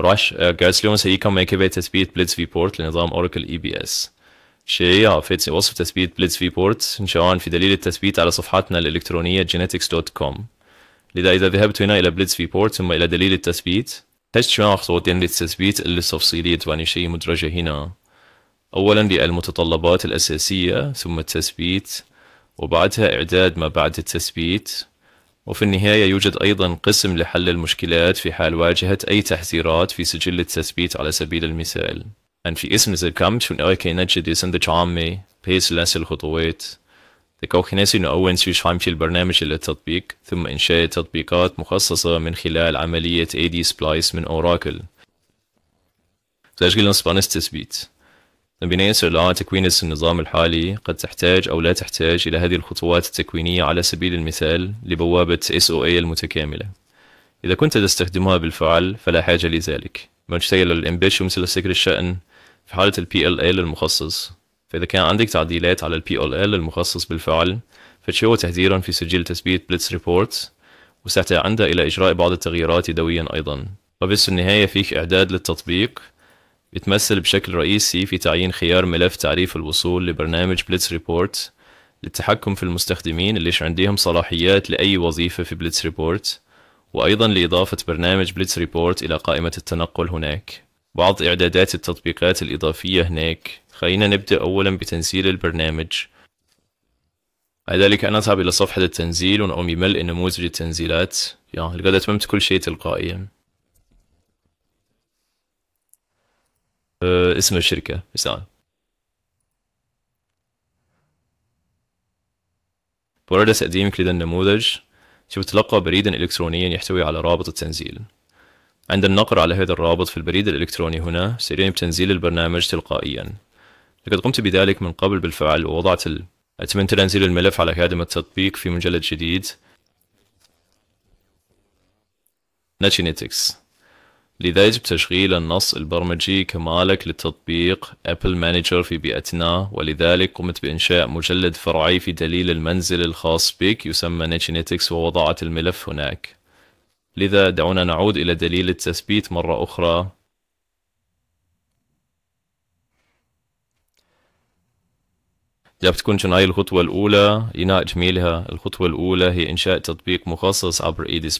راش جايس ليون سي كان بي تثبيت بليتس في بورت لنظام اوراكل اي بي اس شيء فيتس وصف تثبيت بليتس في بورت شاء في دليل التثبيت على صفحتنا الالكترونيه genetics.com لذا اذا ذهبت هنا الى بليتس في بورت ثم الى دليل التثبيت تجد شو خطوات للتثبيت التفصيلية يعني شيء مدرجة هنا أولا للمتطلبات الأساسية ثم التثبيت وبعدها إعداد ما بعد التثبيت وفي النهاية يوجد أيضا قسم لحل المشكلات في حال واجهت أي تحذيرات في سجل التثبيت على سبيل المثال أن في اسم Kampf schon erkennen, dass in der Charme, PSLS الخطوات تكوخ ناسي نؤون سيشحم في البرنامج إلى التطبيق ثم إنشاء تطبيقات مخصصة من خلال عملية AD Splice من أوراكل تسجيل نصبان تثبيت بناء على تكوين النظام الحالي قد تحتاج أو لا تحتاج إلى هذه الخطوات التكوينية على سبيل المثال لبوابة SOA المتكاملة إذا كنت تستخدمها بالفعل فلا حاجة لذلك ما على الإمبيش مثل سكر الشأن في حالة الـ PLL المخصص فإذا كان عندك تعديلات على الـ PLL المخصص بالفعل فتشوه تهديرا في سجل تثبيت بليتس ريبورت وستعتمد إلى إجراء بعض التغييرات يدويا أيضا وبس النهاية فيك إعداد للتطبيق بيتمثل بشكل رئيسي في تعيين خيار ملف تعريف الوصول لبرنامج بليتس ريبورت للتحكم في المستخدمين اللي عندهم صلاحيات لأي وظيفة في بليتس ريبورت وأيضا لإضافة برنامج بليتس ريبورت إلى قائمة التنقل هناك بعض إعدادات التطبيقات الإضافية هناك خلينا نبدأ أولا بتنزيل البرنامج بعد ذلك أنا أذهب إلى صفحة التنزيل ونقوم بملء نموذج التنزيلات يعني لقد أتممت كل شيء تلقائيا آه، اسم الشركه مثلا ورد تقديمك لدى النموذج ستتلقى بريدا إلكترونيا يحتوي على رابط التنزيل عند النقر على هذا الرابط في البريد الإلكتروني هنا سيرين بتنزيل البرنامج تلقائيا لقد قمت بذلك من قبل بالفعل ووضعت ال... أتمنى تنزيل الملف على خادم التطبيق في مجلد جديد ناتشينيتكس لذا يجب تشغيل النص البرمجي كمالك للتطبيق Apple Manager في بيئتنا ولذلك قمت بإنشاء مجلد فرعي في دليل المنزل الخاص بك يسمى Netgenetics ووضعت الملف هناك لذا دعونا نعود إلى دليل التثبيت مرة أخرى جاب بتكون هاي الخطوة الأولى إناء جميلها الخطوة الأولى هي إنشاء تطبيق مخصص عبر e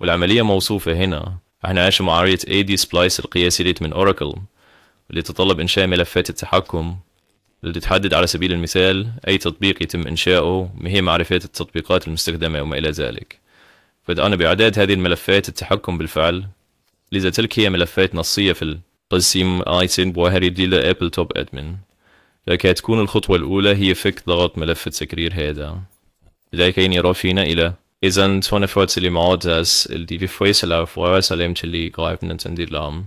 والعملية موصوفة هنا فاحنا عايشين معرضية AD Splice القياسي ريت من Oracle اللي تتطلب إنشاء ملفات التحكم اللي تحدد على سبيل المثال أي تطبيق يتم إنشاؤه ما هي معرفات التطبيقات المستخدمة وما إلى ذلك بدأنا بإعداد هذه الملفات التحكم بالفعل لذا تلك هي ملفات نصية في القسم بوهري ديلا أبل توب أدمن لكي تكون الخطوة الأولى هي فك ضغط ملف التكرير هذا لذلك يرى فينا إلى اذا 42 المعاداس اللي في فويسلا فويسلا اللي greifen ins in die Lahm.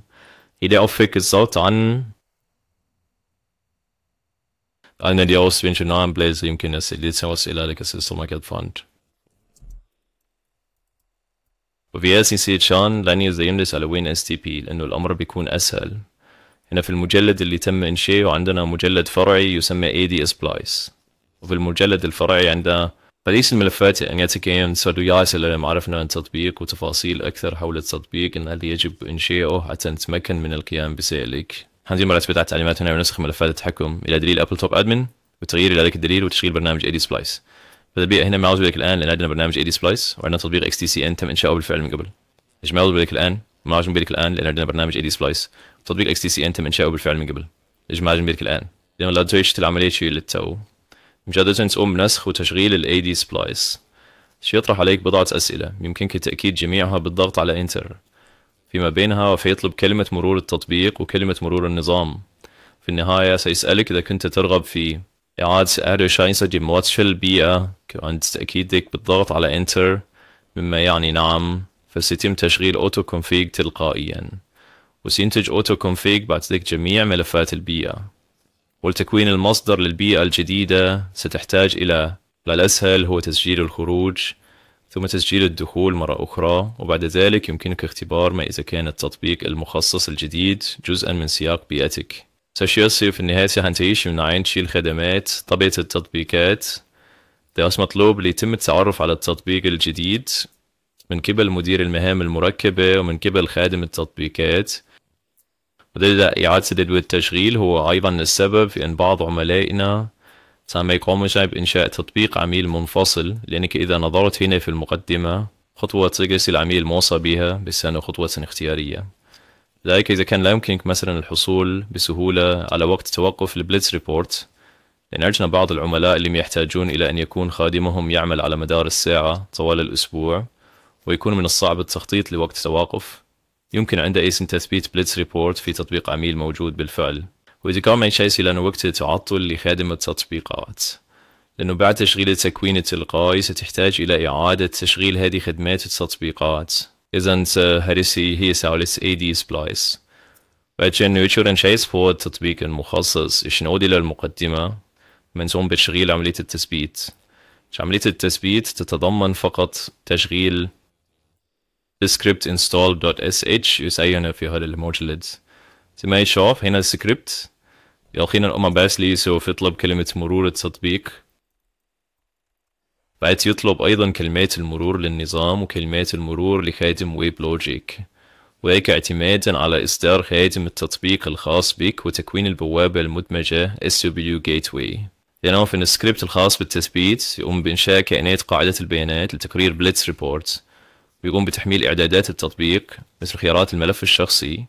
Jede Aufweg ist an أنا اليوم بين عم بلايز يمكن اللي توصل لك السلسلة ما قد فاند وفي اس نسيت شان لن يزين لي على وين اس تي بي لأنه الأمر بيكون أسهل هنا في المجلد اللي تم إنشائه عندنا مجلد فرعي يسمى اي دي سبلايس وفي المجلد الفرعي عندنا فريس الملفات يعني اللي ما عرفنا عن تطبيق وتفاصيل أكثر حول التطبيق إن اللي يجب إنشائه حتى نتمكن من القيام بذلك هذه مرات بدأت التعليمات هنا ونسخ ملفات التحكم إلى دليل أبل توب أدمن وتغيير إلى ذلك الدليل وتشغيل برنامج AD سبلايس فالبيئة هنا ما بذلك الآن لأن عندنا برنامج دي سبلايس وعندنا تطبيق اكس تي سي ان تم إنشاؤه بالفعل من قبل مش معوز بذلك الآن ما بذلك الآن لأن عندنا برنامج اكس تي وتطبيق ان تم إنشاؤه بالفعل من قبل إجماع بذلك الآن لان لا تعيش العملية شيء للتو مجددا تقوم بنسخ وتشغيل الـ AD Splice سيطرح عليك بضعة أسئلة يمكنك تأكيد جميعها بالضغط على Enter فيما بينها فيطلب كلمة مرور التطبيق وكلمة مرور النظام في النهاية سيسألك إذا كنت ترغب في إعادة إعادة شاينسة جمواتشل البيئة عند تأكيدك بالضغط على Enter مما يعني نعم فسيتم تشغيل أوتو كونفيج تلقائيا وسينتج أوتو كونفيج بعد ذلك جميع ملفات البيئة ولتكوين المصدر للبيئة الجديدة ستحتاج إلى الأسهل هو تسجيل الخروج ثم تسجيل الدخول مرة أخرى وبعد ذلك يمكنك اختبار ما إذا كان التطبيق المخصص الجديد جزءا من سياق بيئتك سيصير في النهاية سيحنتيش من عين تشيل خدمات طبيعة التطبيقات داس مطلوب ليتم التعرف على التطبيق الجديد من قبل مدير المهام المركبة ومن قبل خادم التطبيقات بدأ إعادة التدوير والتشغيل هو أيضا السبب في أن بعض عملائنا يقوموا يقومون بإنشاء تطبيق عميل منفصل لأنك إذا نظرت هنا في المقدمة خطوة تجلس العميل موصى بها بس أنه خطوة اختيارية ذلك إذا كان لا يمكنك مثلا الحصول بسهولة على وقت توقف البليتس ريبورت لأن عندنا بعض العملاء اللي يحتاجون إلى أن يكون خادمهم يعمل على مدار الساعة طوال الأسبوع ويكون من الصعب التخطيط لوقت توقف يمكن عند اسم تثبيت بليتس ريبورت في تطبيق عميل موجود بالفعل وإذا كان ما يشيسي لأنه وقت التعطل لخادمة التطبيقات لأنه بعد تشغيل التكوين التلقائي ستحتاج إلى إعادة تشغيل هذه خدمات التطبيقات إذا هرسي هي ساولس AD Splice بعدين ان شايس هو التطبيق المخصص نعود إلى المقدمة من ثم بتشغيل عملية التثبيت عملية التثبيت تتضمن فقط تشغيل script install.sh يسينا في هذا الموجود زي ما يشوف هنا السكريبت يلقينا الأمة باس لي سوف يطلب كلمة مرور التطبيق بعد يطلب أيضا كلمات المرور للنظام وكلمات المرور لخادم ويب لوجيك وهيك اعتمادا على إصدار خادم التطبيق الخاص بك وتكوين البوابة المدمجة SW Gateway لأنه في السكريبت الخاص بالتثبيت يقوم بإنشاء كائنات قاعدة البيانات لتقرير بليتس ريبورت بيقوم بتحميل إعدادات التطبيق مثل خيارات الملف الشخصي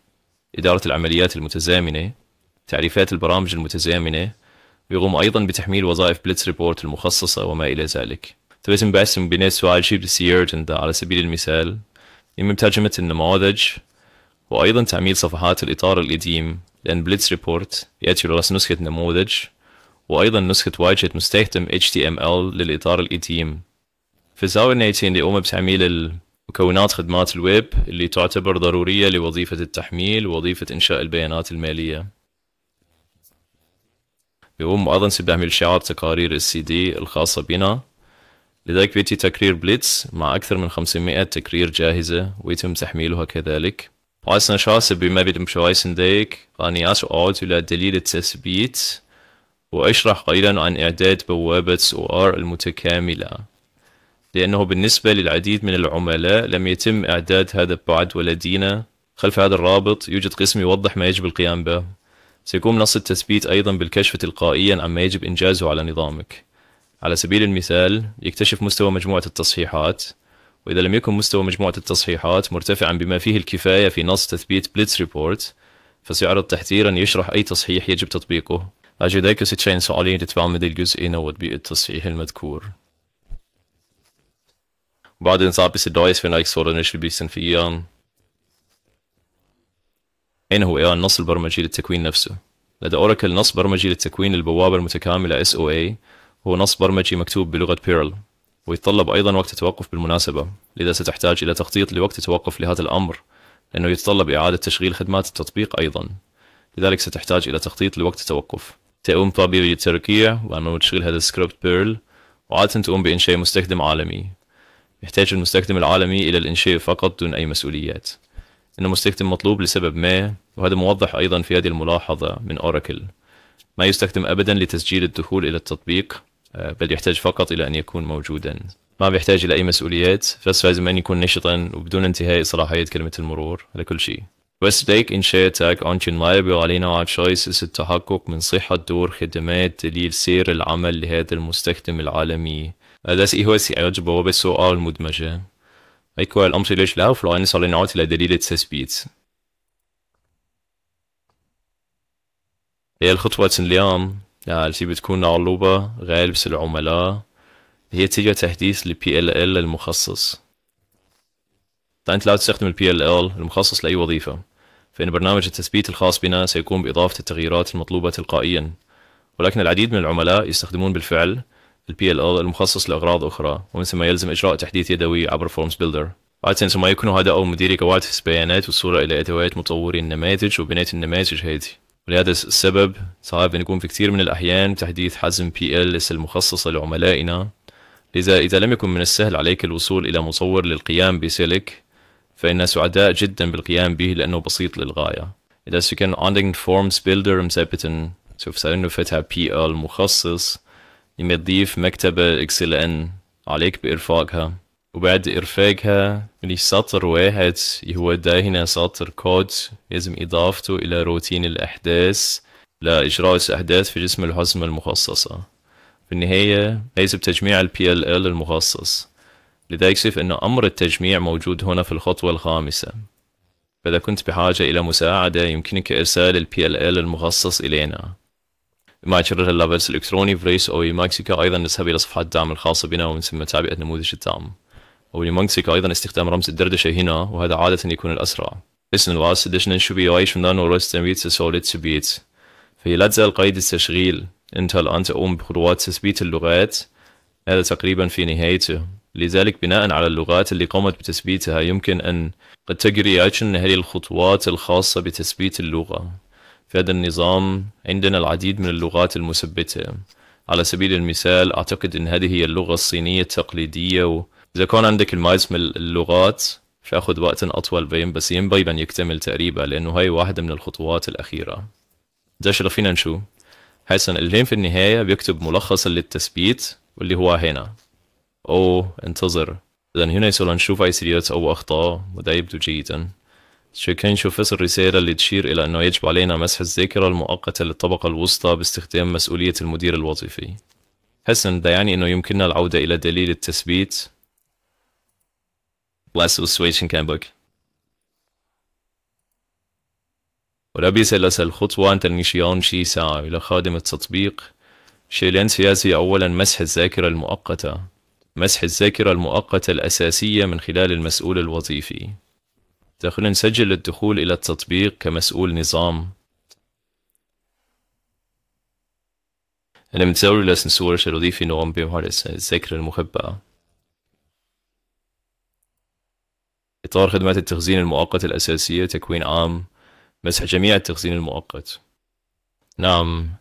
إدارة العمليات المتزامنة تعريفات البرامج المتزامنة ويقوم أيضا بتحميل وظائف بليتس ريبورت المخصصة وما إلى ذلك فلازم بقسم بين سؤال شيب بالسيرج على سبيل المثال يمكن ترجمة النماذج وأيضا تعميل صفحات الإطار القديم لأن بليتس ريبورت يأتي برأس نسخة نموذج وأيضا نسخة واجهة مستخدم HTML للإطار القديم في الزاوية اللي يقوم بتعميل مكونات خدمات الويب اللي تعتبر ضرورية لوظيفة التحميل ووظيفة إنشاء البيانات المالية بيقوم أيضا سبعمل شعار تقارير السي دي الخاصة بنا لذلك بيتي تكرير بليتس مع أكثر من 500 تكرير جاهزة ويتم تحميلها كذلك وعسنا شاسب بما بدم شويسن ديك أني أسعود إلى دليل التثبيت وأشرح قليلا عن إعداد بوابة سؤال المتكاملة لأنه بالنسبة للعديد من العملاء لم يتم إعداد هذا بعد ولدينا خلف هذا الرابط يوجد قسم يوضح ما يجب القيام به سيقوم نص التثبيت أيضا بالكشف تلقائيا عما يجب إنجازه على نظامك على سبيل المثال يكتشف مستوى مجموعة التصحيحات وإذا لم يكن مستوى مجموعة التصحيحات مرتفعا بما فيه الكفاية في نص تثبيت بليتس ريبورت فسيعرض تحذيرا يشرح أي تصحيح يجب تطبيقه أجدك ستشين سؤالين تتبع مدى الجزئين وتطبيق التصحيح المذكور بعdens ein bisschen da ist, vielleicht صار نشري بيستنفيان أين هو إيه النص البرمجي للتكوين نفسه لدى أوراكل نص برمجي للتكوين للبوابة المتكاملة SOA هو نص برمجي مكتوب بلغة بيرل ويتطلب أيضا وقت توقف بالمناسبة لذا ستحتاج إلى تخطيط لوقت توقف لهذا الأمر لأنه يتطلب إعادة تشغيل خدمات التطبيق أيضا لذلك ستحتاج إلى تخطيط لوقت التوقف تقوم طبيب بتركيع وأنه تشغيل هذا السكريبت بيرل وعادة تقوم بإنشاء مستخدم عالمي يحتاج المستخدم العالمي إلى الإنشاء فقط دون أي مسؤوليات إن المستخدم مطلوب لسبب ما وهذا موضح أيضا في هذه الملاحظة من أوراكل ما يستخدم أبدا لتسجيل الدخول إلى التطبيق آه، بل يحتاج فقط إلى أن يكون موجودا ما بيحتاج إلى أي مسؤوليات بس لازم أن يكون نشطا وبدون انتهاء صلاحية كلمة المرور على كل شيء ويستليك إنشاء تاك أونشن لايب وعلينا على تشويسز التحقق من صحة دور خدمات دليل سير العمل لهذا المستخدم العالمي هذا ich هو سي يعجب هو بالسؤال المدمجة هيكو الأمثلة لا فلو أنا صار نعود إلى دليل التثبيت هي الخطوة اليوم التي بتكون معلوبة غالب العملاء هي تيجي تحديث ال PLL المخصص طيب أنت لا تستخدم ال PLL المخصص لأي وظيفة فإن برنامج التثبيت الخاص بنا سيقوم بإضافة التغييرات المطلوبة تلقائيا ولكن العديد من العملاء يستخدمون بالفعل البي ال ال المخصص لأغراض أخرى ومن ثم يلزم إجراء تحديث يدوي عبر فورمز بيلدر عادة ما يكون هذا أو مدير كواتف البيانات والصورة إلى أدوات مطوري النماذج وبناية النماذج هذه ولهذا السبب صعب نكون في كثير من الأحيان تحديث حزم بي ال اس المخصصة لعملائنا لذا إذا لم يكن من السهل عليك الوصول إلى مصور للقيام بسلك فإن سعداء جدا بالقيام به لأنه بسيط للغاية إذا سكن عندك فورمز بيلدر مثبتا سوف سأنه فتح بي ال مخصص لما تضيف مكتبة اكسل ان عليك بإرفاقها وبعد إرفاقها اللي سطر واحد هو داهنا هنا سطر كود يتم إضافته إلى روتين الأحداث لإجراء الأحداث في جسم الحزمة المخصصة في النهاية يجب تجميع ال PLL المخصص لذا يكشف أن أمر التجميع موجود هنا في الخطوة الخامسة فإذا كنت بحاجة إلى مساعدة يمكنك إرسال ال PLL المخصص إلينا مع تشرر اللابس الالكتروني فليس او ماكسيكا ايضا نذهب الى صفحه الدعم الخاصه بنا ومن ثم تعبئه نموذج الدعم ولماكسيكا ايضا استخدام رمز الدردشه هنا وهذا عاده يكون الاسرع اسم الواس addition should be away from non-ORS تنبيت solid سبيت فهي لا تزال قيد التشغيل انت الان تقوم بخطوات تثبيت اللغات هذا تقريبا في نهايته لذلك بناء على اللغات اللي قامت بتثبيتها يمكن أن قد تجري عشان هذه الخطوات الخاصة بتثبيت اللغة في هذا النظام عندنا العديد من اللغات المثبتة على سبيل المثال أعتقد أن هذه هي اللغة الصينية التقليدية إذا كان عندك المايز من اللغات مش وقت أطول بين بس ينبغي أن يكتمل تقريبا لأنه هاي واحدة من الخطوات الأخيرة ده فينا نشوف حسن الهين في النهاية بيكتب ملخصا للتثبيت واللي هو هنا أو انتظر إذا هنا يصير نشوف أي سيريات أو أخطاء وده يبدو جيدا شو فسر الرسالة اللي تشير إلى أنه يجب علينا مسح الذاكرة المؤقتة للطبقة الوسطى باستخدام مسؤولية المدير الوظيفي حسنا ده يعني أنه يمكننا العودة إلى دليل التثبيت Last illustration can book وربي سلس الخطوة تنشيان شي ساعة إلى خادم التطبيق شيلان سياسي أولا مسح الذاكرة المؤقتة مسح الذاكرة المؤقتة الأساسية من خلال المسؤول الوظيفي دخلنا نسجل الدخول إلى التطبيق كمسؤول نظام أنا متزور لسن صور في نوم بمهارس الذكرى المخبأة إطار خدمات التخزين المؤقت الأساسية تكوين عام مسح جميع التخزين المؤقت نعم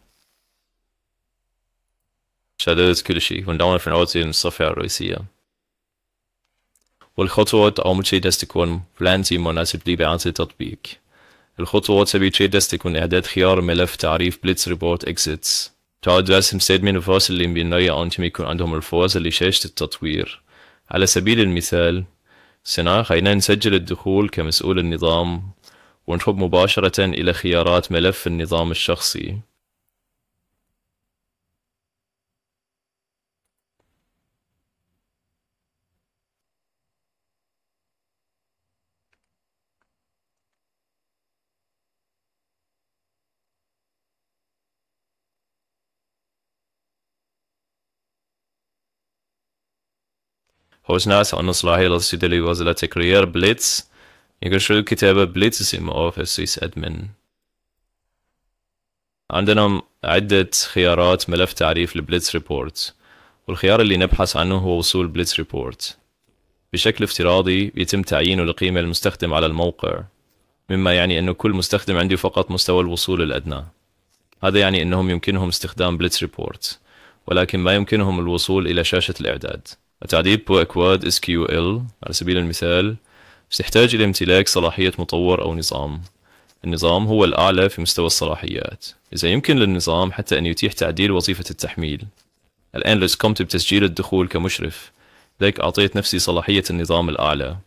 شادوز كل شيء وندور في العواتي الصفحة الرئيسية والخطوات أو متشيدة تكون بلانتي مناسب لي لإبعاد التطبيق الخطوات سبيتشيدة تكون إعداد خيار ملف تعريف بليتس ريبورت إكزيتس تعود رسم سيد من الفواز اللي بينريا أنتم يكون عندهم اللي لشاشة التطوير على سبيل المثال سنا خلينا نسجل الدخول كمسؤول النظام ونحب مباشرة إلى خيارات ملف النظام الشخصي Hosnaas anslag dat studie was dat creëer blitz. Je geschul kitebe blitzes im office is admin. عندنا عدة خيارات ملف تعريف البليتس ريبورت والخيار اللي نبحث عنه هو وصول بليتس ريبورت بشكل افتراضي يتم تعيين القيمة المستخدم على الموقع مما يعني أنه كل مستخدم عنده فقط مستوى الوصول الأدنى هذا يعني أنهم يمكنهم استخدام بليتس ريبورت ولكن ما يمكنهم الوصول إلى شاشة الإعداد تعذيب أكواد SQL على سبيل المثال مش إلى امتلاك صلاحية مطور أو نظام النظام هو الأعلى في مستوى الصلاحيات إذا يمكن للنظام حتى أن يتيح تعديل وظيفة التحميل الآن لو قمت بتسجيل الدخول كمشرف لذلك أعطيت نفسي صلاحية النظام الأعلى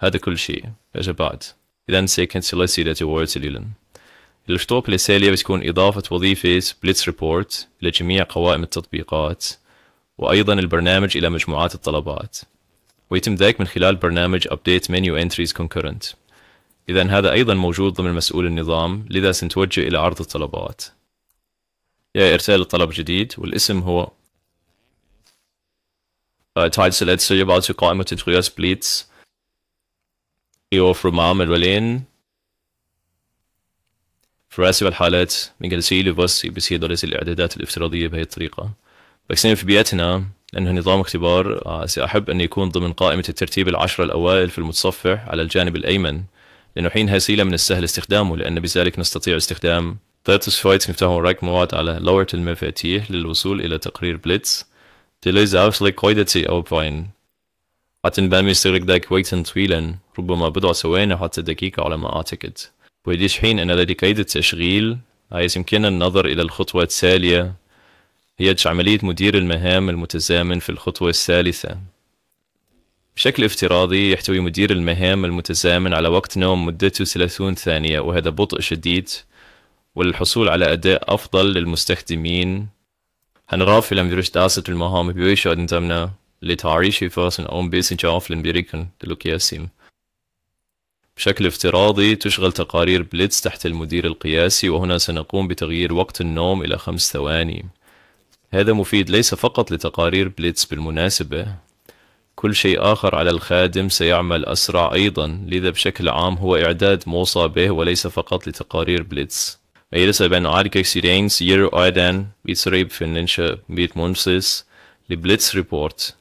هذا كل شيء أجا بعد إذا سيكنت ثلاثي التي وردت ليلا الخطوة التالية بتكون إضافة وظيفة Blitz Report لجميع قوائم التطبيقات وأيضا البرنامج إلى مجموعات الطلبات ويتم ذلك من خلال برنامج Update Menu Entries Concurrent إذا هذا أيضا موجود ضمن مسؤول النظام لذا سنتوجه إلى عرض الطلبات يا إرسال الطلب جديد والاسم هو آه، تايد سلات سيبعد في قائمة تدخلات بليتس يوفر معام الولين في الحالات من جلسي لفوس بيصير درس الإعدادات الافتراضية بهذه الطريقة باكستان في بيئتنا لانه نظام اختبار آه، ساحب ان يكون ضمن قائمه الترتيب العشره الاوائل في المتصفح على الجانب الايمن لانه حينها سيله من السهل استخدامه لان بذلك نستطيع استخدام ثلاث سوايتس مفتاحهم مواد على لوعة المفاتيح للوصول إلى تقرير بليتس تلز أوصلك قيدتي أو باين حتنبان يستغرق ذاك وقتا طويلا ربما بضع ثواني حتى دقيقة على ما أعتقد ويديش حين أن لدي قيد التشغيل حيث يمكننا النظر إلى الخطوة التالية هيج عملية مدير المهام المتزامن في الخطوة الثالثة بشكل افتراضي يحتوي مدير المهام المتزامن على وقت نوم مدته 30 ثانية وهذا بطء شديد وللحصول على أداء أفضل للمستخدمين هنراف في lange داسة المهام will أدن mit Bücher und أوم لتعريش فرص لنبيريكن بيسنجاف بشكل افتراضي تشغل تقارير بليتس تحت المدير القياسي وهنا سنقوم بتغيير وقت النوم إلى خمس ثواني هذا مفيد ليس فقط لتقارير بليتس بالمناسبة كل شيء آخر على الخادم سيعمل أسرع أيضا لذا بشكل عام هو إعداد موصى به وليس فقط لتقارير بليتس Jedes hebben aardige سيرينس hier uiteen بيتسريب فننشا بيت منسس لبليتس ريبورت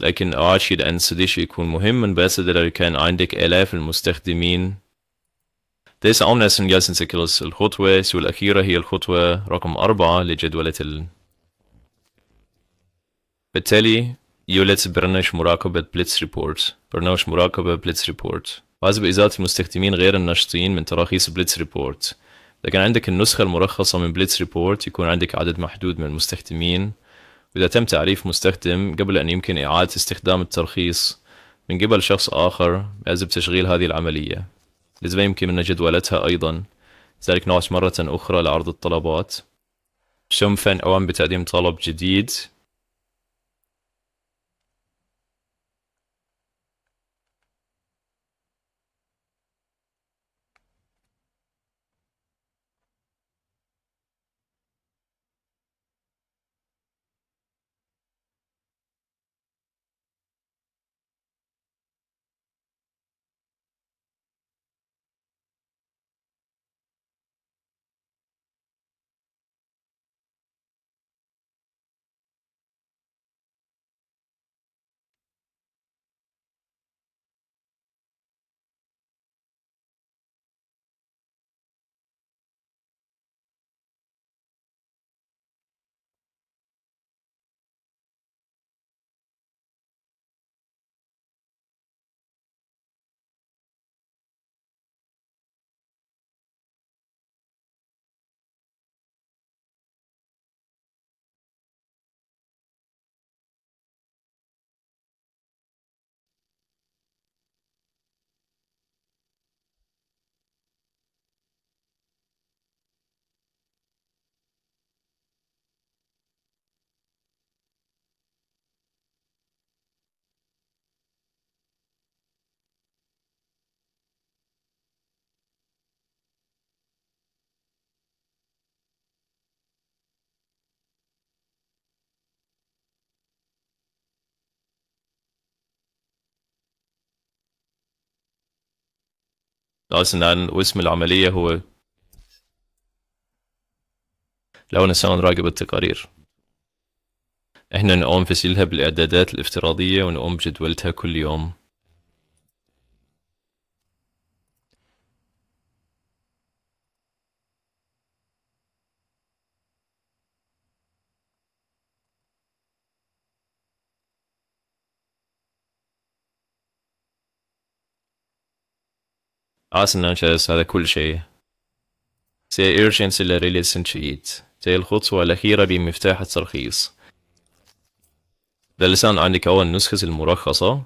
لكن أعتقد أن سديش يكون مهم بس كان عندك آلاف المستخدمين تسعة أمنا سنجاسن سيكلس الخطوة سو الأخيرة هي الخطوة رقم أربعة لجدولة ال... بالتالي يولد برنامج مراقبة بليتس ريبورت برنامج مراقبة بليتس ريبورت وحسب إزالة المستخدمين غير النشطين من تراخيص بليتس ريبورت إذا كان عندك النسخة المرخصة من بليتس ريبورت يكون عندك عدد محدود من المستخدمين وإذا تم تعريف مستخدم قبل أن يمكن إعادة استخدام الترخيص من قبل شخص آخر يجب تشغيل هذه العملية لذا يمكن من جدولتها أيضا لذلك نعود مرة أخرى لعرض الطلبات شمفا أوان بتقديم طلب جديد ان واسم العملية هو لو نسينا نراقب التقارير احنا نقوم في سيلها بالإعدادات الافتراضية ونقوم بجدولتها كل يوم Außenanschluss هذا كل شيء سي سيرشنس للريليسن شيت سي الخطوة الأخيرة بمفتاح الترخيص ده لسان عندك أول نسخة المرخصة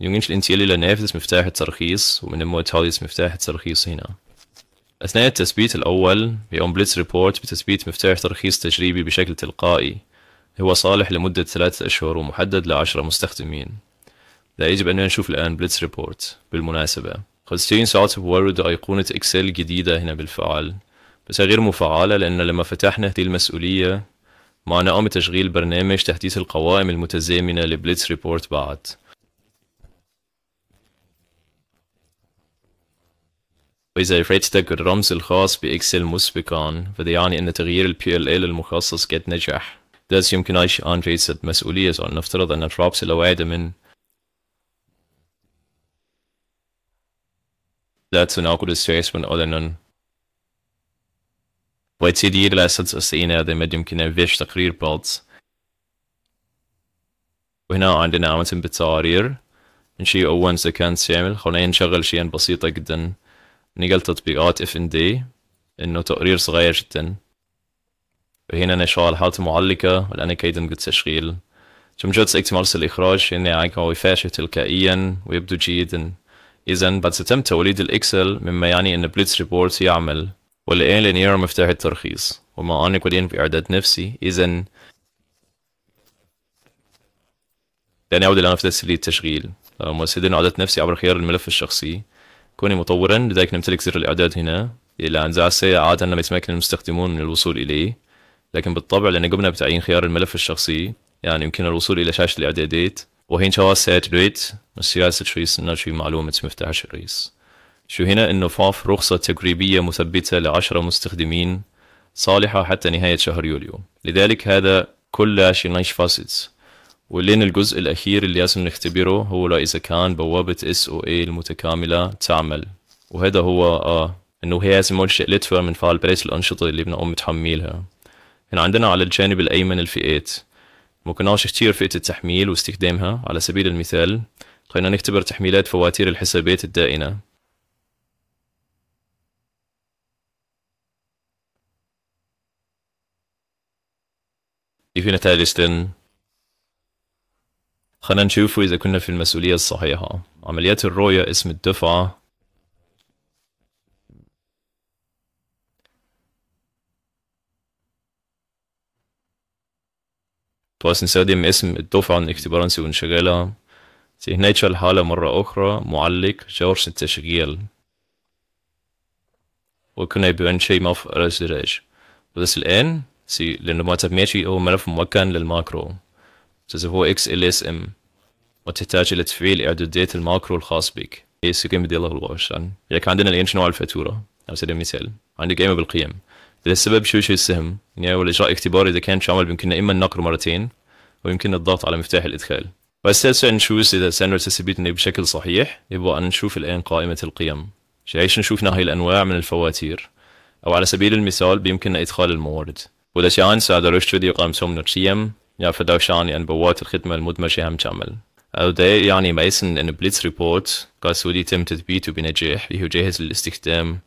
يمكنش الانتقال إلى نافذة مفتاح الترخيص ومن ثم تحديث مفتاح الترخيص هنا أثناء التثبيت الأول بيقوم بليتس ريبورت بتثبيت مفتاح ترخيص تجريبي بشكل تلقائي هو صالح لمدة ثلاثة أشهر ومحدد لعشرة مستخدمين لا يجب أن نشوف الآن بليتس ريبورت بالمناسبة خلصتين ساعات بورد أيقونة إكسل جديدة هنا بالفعل بس غير مفعلة لأن لما فتحنا هذه المسؤولية معنا قام تشغيل برنامج تحديث القوائم المتزامنة لبليتس ريبورت بعد وإذا رفعتك الرمز الخاص بإكسل مسبقا فده يعني أن تغيير ال PLL المخصص قد نجح ده يمكن أيش أن مسؤولية نفترض أن الرابس الواعدة من that's an awkward situation أولا Vad tid ger läsats att se när det med dem kunna värsta kryrpalts. وهنا عندنا عامة بالتعارير نشيء أول سكان شامل خلينا نشغل شيئا بسيطة جدا نقل تطبيقات اف ان دي انه تقرير صغير جدا وهنا نشغل حالة معلقة لأن كيدا قد تشغيل جمجات اكتمال الإخراج يعني عاقع وفاشة تلقائيا ويبدو جيدا إذا بتتم توليد الإكسل مما يعني أن بليتس ريبورت يعمل والآن لينير مفتاح الترخيص وما أني في بإعداد نفسي إذا لاني اعود إلى نفس التشغيل لما آه، إعداد نفسي عبر خيار الملف الشخصي كوني مطورا لذلك نمتلك زر الإعداد هنا إلى أنزاع السيئة عادة ما يتمكن المستخدمون من الوصول إليه لكن بالطبع لأن قمنا بتعيين خيار الملف الشخصي يعني يمكن الوصول إلى شاشة الإعدادات وهين شواسة ريت السياسة رئيس نشي معلومة مفتاح رئيس شو هنا انه فاف رخصة تجريبية مثبتة لعشرة مستخدمين صالحة حتى نهاية شهر يوليو لذلك هذا كله شي نايش فاسد ولين الجزء الأخير اللي لازم نختبره هو إذا كان بوابة اس او المتكاملة تعمل وهذا هو آه انه هي لازم شيء لتفر من فعل بريس الأنشطة اللي بنقوم تحملها هنا عندنا على الجانب الأيمن الفئات ما كناش كثير فئه التحميل واستخدامها على سبيل المثال خلينا نختبر تحميلات فواتير الحسابات الدائنة في نتائج ستن خلينا نشوف إذا كنا في المسؤولية الصحيحة عمليات الرؤية اسم الدفعة فوسن سادم اسم الدفعة من اكتبارنسي سي تهنيتش الحالة مرة أخرى معلق جورس التشغيل وكنا بأن شيء مف رزراج بس الآن سي لأنه ما تبماشي هو ملف مكان للماكرو تزي هو XLSM وتحتاج إلى تفعيل إعدادات الماكرو الخاص بك إيه سيكون بديله الواشن إذا كان عندنا الآن شنو على الفاتورة على سبيل المثال عندك قيمة بالقيم لسبب شو شو السهم يعني والإجراء الاختباري إذا كان شامل يمكن بإمكاننا إما النقر مرتين ويمكننا الضغط على مفتاح الإدخال والسادس نشوف إذا سنرى انه بشكل صحيح يبقى أن نشوف الآن قائمة القيم يعني ايش نشوف هاي الأنواع من الفواتير أو على سبيل المثال بإمكننا إدخال الموارد وده شان سادر اشتدي قام سوم تشيم يا فدا شان أن يعني بوات الخدمة المدمجة هم تعمل أو ده يعني ما يسن أن بليتس ريبورت قاسودي تم تثبيته بنجاح وهو جاهز للاستخدام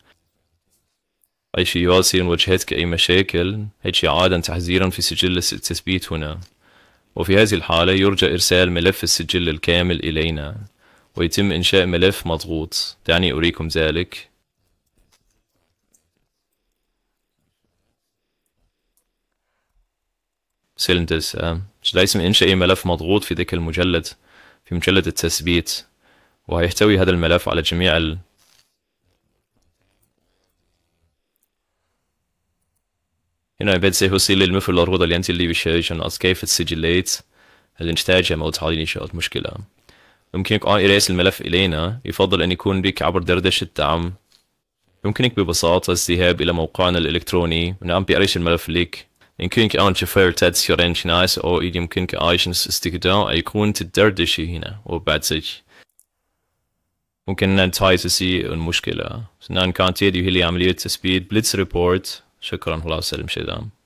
أي شيء يواصل واجهتك أي مشاكل هيك عادا تحذيرا في سجل التثبيت هنا وفي هذه الحالة يرجى إرسال ملف السجل الكامل إلينا ويتم إنشاء ملف مضغوط دعني أريكم ذلك سلم تسعة لازم إنشاء ملف مضغوط في ذاك المجلد في مجلد التثبيت وهيحتوي هذا الملف على جميع هنا innerwitze husil mifel rodalient libchen as kayfet sigillates الانتاج ما تعاليني شغلت مشكلة يمكنك آن إرسال الملف إلينا يفضل أن يكون بك عبر دردشة الدعم يمكنك ببساطة الذهاب إلى موقعنا الإلكتروني ونعم بأريش الملف لك يمكنك أن تشوفير تاتس يورينش ناس أو يمكنك أيضا استخدام أيكون الدردشة هنا وبعد ذلك ممكن أن تهيئ المشكلة سنان كانت يدي هي عملية تسبيد بليتس ريبورت شكرا والله يسلم شيدان